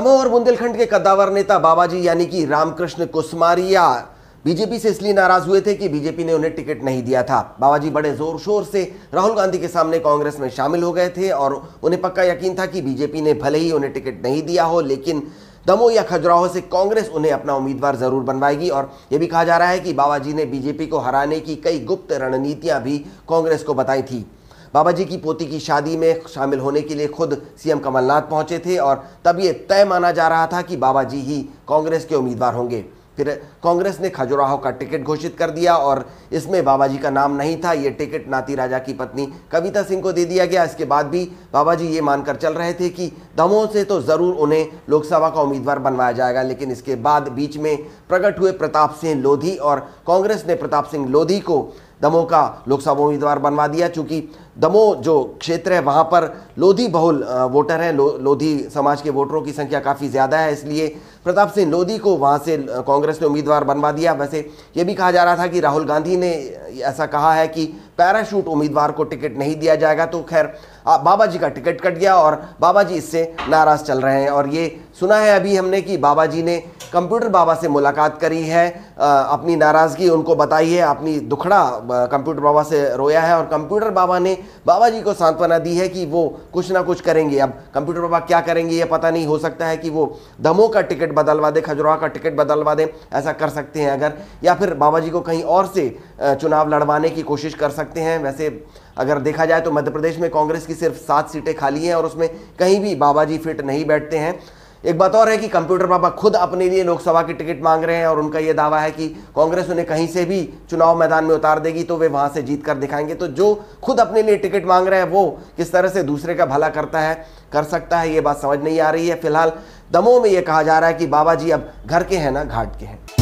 दमोह और बुंदेलखंड के कद्दावर नेता बाबाजी यानी कि रामकृष्ण कुसमारिया बीजेपी से इसलिए नाराज हुए थे कि बीजेपी ने उन्हें टिकट नहीं दिया था बाबाजी बड़े जोर शोर से राहुल गांधी के सामने कांग्रेस में शामिल हो गए थे और उन्हें पक्का यकीन था कि बीजेपी ने भले ही उन्हें टिकट नहीं दिया हो लेकिन दमोह या खजुराहो से कांग्रेस उन्हें अपना उम्मीदवार जरूर बनवाएगी और यह भी कहा जा रहा है कि बाबाजी ने बीजेपी को हराने की कई गुप्त रणनीतियां भी कांग्रेस को बताई थी बाबा जी की पोती की शादी में शामिल होने के लिए खुद सीएम कमलनाथ पहुंचे थे और तब ये तय माना जा रहा था कि बाबा जी ही कांग्रेस के उम्मीदवार होंगे फिर कांग्रेस ने खजुराहो का टिकट घोषित कर दिया और इसमें बाबा जी का नाम नहीं था ये टिकट नाती राजा की पत्नी कविता सिंह को दे दिया गया इसके बाद भी बाबा जी ये मानकर चल रहे थे कि दमोह से तो ज़रूर उन्हें लोकसभा का उम्मीदवार बनवाया जाएगा लेकिन इसके बाद बीच में प्रकट हुए प्रताप सिंह लोधी और कांग्रेस ने प्रताप सिंह लोधी को दमोह का लोकसभा उम्मीदवार बनवा दिया चूँकि दमोह जो क्षेत्र है वहाँ पर लोधी बहुल वोटर हैं लो, लोधी समाज के वोटरों की संख्या काफ़ी ज़्यादा है इसलिए प्रताप सिंह लोधी को वहाँ से कांग्रेस ने उम्मीदवार बनवा दिया वैसे ये भी कहा जा रहा था कि राहुल गांधी ने ऐसा कहा है कि पैराशूट उम्मीदवार को टिकट नहीं दिया जाएगा तो खैर बाबा जी का टिकट कट गया और बाबा जी इससे नाराज़ चल रहे हैं और ये सुना है अभी हमने कि बाबा जी ने कंप्यूटर बाबा से मुलाकात करी है अपनी नाराज़गी उनको बताई है अपनी दुखड़ा कंप्यूटर बाबा से रोया है और कंप्यूटर बाबा ने बाबा जी को सांत्वना दी है कि वो कुछ ना कुछ करेंगे अब कंप्यूटर बाबा क्या करेंगे ये पता नहीं हो सकता है कि वो दमों का टिकट बदलवा दें खजुराह का टिकट बदलवा दें ऐसा कर सकते हैं अगर या फिर बाबा जी को कहीं और से चुनाव लड़वाने की कोशिश कर सकते सकते हैं वैसे अगर देखा जाए तो मध्य प्रदेश में कांग्रेस की सिर्फ सात सीटें खाली हैं और उसमें कहीं भी बाबा जी फिट नहीं बैठते हैं एक बात और है कि कंप्यूटर बाबा खुद अपने लिए लोकसभा की टिकट मांग रहे हैं और उनका यह दावा है कि कांग्रेस उन्हें कहीं से भी चुनाव मैदान में उतार देगी तो वे वहां से जीत कर दिखाएंगे तो जो खुद अपने लिए टिकट मांग रहे हैं वो किस तरह से दूसरे का भला करता है कर सकता है ये बात समझ नहीं आ रही है फिलहाल दमोह में ये कहा जा रहा है कि बाबा जी अब घर के हैं ना घाट के हैं